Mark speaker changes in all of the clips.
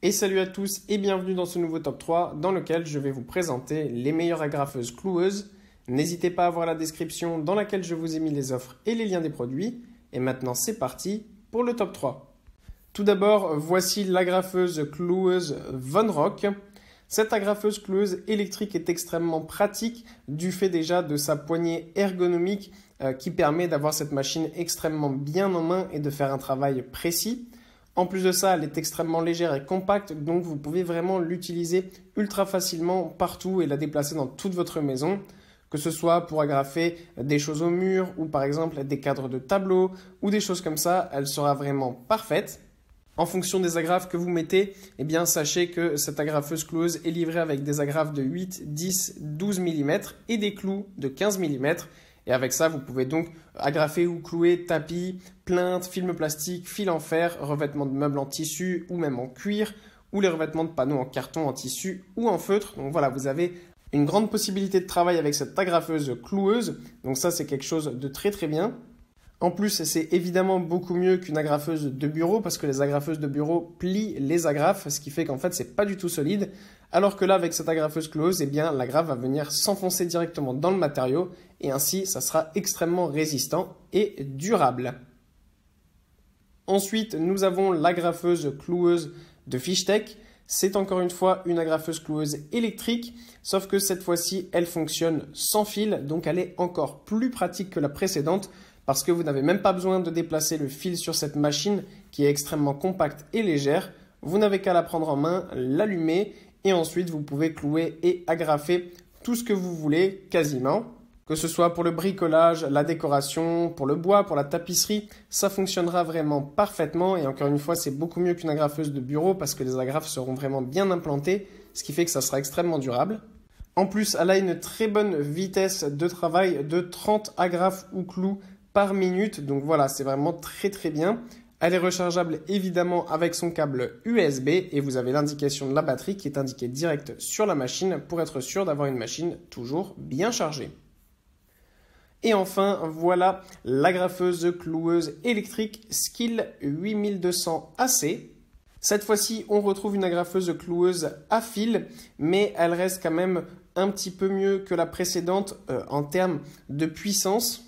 Speaker 1: Et salut à tous et bienvenue dans ce nouveau top 3 dans lequel je vais vous présenter les meilleures agrafeuses cloueuses. N'hésitez pas à voir la description dans laquelle je vous ai mis les offres et les liens des produits. Et maintenant c'est parti pour le top 3. Tout d'abord, voici l'agrafeuse cloueuse Von Rock. Cette agrafeuse cloueuse électrique est extrêmement pratique du fait déjà de sa poignée ergonomique euh, qui permet d'avoir cette machine extrêmement bien en main et de faire un travail précis. En plus de ça, elle est extrêmement légère et compacte, donc vous pouvez vraiment l'utiliser ultra facilement partout et la déplacer dans toute votre maison, que ce soit pour agrafer des choses au mur ou par exemple des cadres de tableaux ou des choses comme ça, elle sera vraiment parfaite. En fonction des agrafes que vous mettez, eh bien sachez que cette agrafeuse close est livrée avec des agrafes de 8, 10, 12 mm et des clous de 15 mm. Et avec ça, vous pouvez donc agrafer ou clouer tapis, plinthes, films plastiques, fils en fer, revêtements de meubles en tissu ou même en cuir, ou les revêtements de panneaux en carton, en tissu ou en feutre. Donc voilà, vous avez une grande possibilité de travail avec cette agrafeuse cloueuse. Donc ça, c'est quelque chose de très très bien. En plus, c'est évidemment beaucoup mieux qu'une agrafeuse de bureau parce que les agrafeuses de bureau plient les agrafes, ce qui fait qu'en fait c'est pas du tout solide. Alors que là, avec cette agrafeuse close, eh bien l'agrafe va venir s'enfoncer directement dans le matériau et ainsi ça sera extrêmement résistant et durable. Ensuite, nous avons l'agrafeuse cloueuse de Fishtech. C'est encore une fois une agrafeuse cloueuse électrique, sauf que cette fois-ci, elle fonctionne sans fil, donc elle est encore plus pratique que la précédente parce que vous n'avez même pas besoin de déplacer le fil sur cette machine qui est extrêmement compacte et légère. Vous n'avez qu'à la prendre en main, l'allumer et ensuite vous pouvez clouer et agrafer tout ce que vous voulez quasiment. Que ce soit pour le bricolage, la décoration, pour le bois, pour la tapisserie, ça fonctionnera vraiment parfaitement et encore une fois c'est beaucoup mieux qu'une agrafeuse de bureau parce que les agrafes seront vraiment bien implantées, ce qui fait que ça sera extrêmement durable. En plus, elle a une très bonne vitesse de travail de 30 agrafes ou clous par minute. Donc voilà, c'est vraiment très très bien. Elle est rechargeable évidemment avec son câble USB et vous avez l'indication de la batterie qui est indiquée direct sur la machine pour être sûr d'avoir une machine toujours bien chargée. Et enfin, voilà la cloueuse électrique Skill 8200 AC. Cette fois-ci, on retrouve une agrafeuse cloueuse à fil, mais elle reste quand même un petit peu mieux que la précédente euh, en termes de puissance.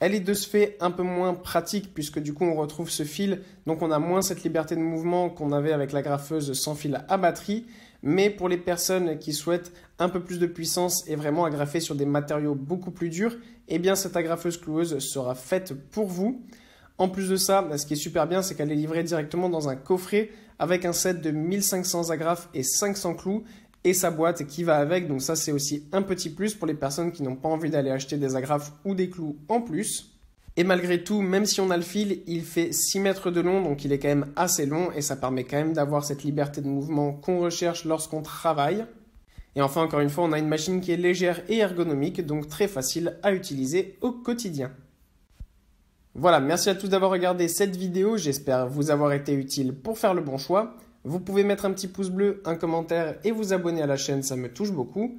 Speaker 1: Elle est de ce fait un peu moins pratique puisque du coup on retrouve ce fil, donc on a moins cette liberté de mouvement qu'on avait avec la graffeuse sans fil à batterie, mais pour les personnes qui souhaitent un peu plus de puissance et vraiment agrafer sur des matériaux beaucoup plus durs, eh bien cette agrafeuse cloueuse sera faite pour vous. En plus de ça, ce qui est super bien, c'est qu'elle est livrée directement dans un coffret avec un set de 1500 agrafes et 500 clous et sa boîte qui va avec. Donc ça, c'est aussi un petit plus pour les personnes qui n'ont pas envie d'aller acheter des agrafes ou des clous en plus. Et malgré tout, même si on a le fil, il fait 6 mètres de long, donc il est quand même assez long et ça permet quand même d'avoir cette liberté de mouvement qu'on recherche lorsqu'on travaille. Et enfin, encore une fois, on a une machine qui est légère et ergonomique, donc très facile à utiliser au quotidien. Voilà, merci à tous d'avoir regardé cette vidéo, j'espère vous avoir été utile pour faire le bon choix. Vous pouvez mettre un petit pouce bleu, un commentaire et vous abonner à la chaîne, ça me touche beaucoup.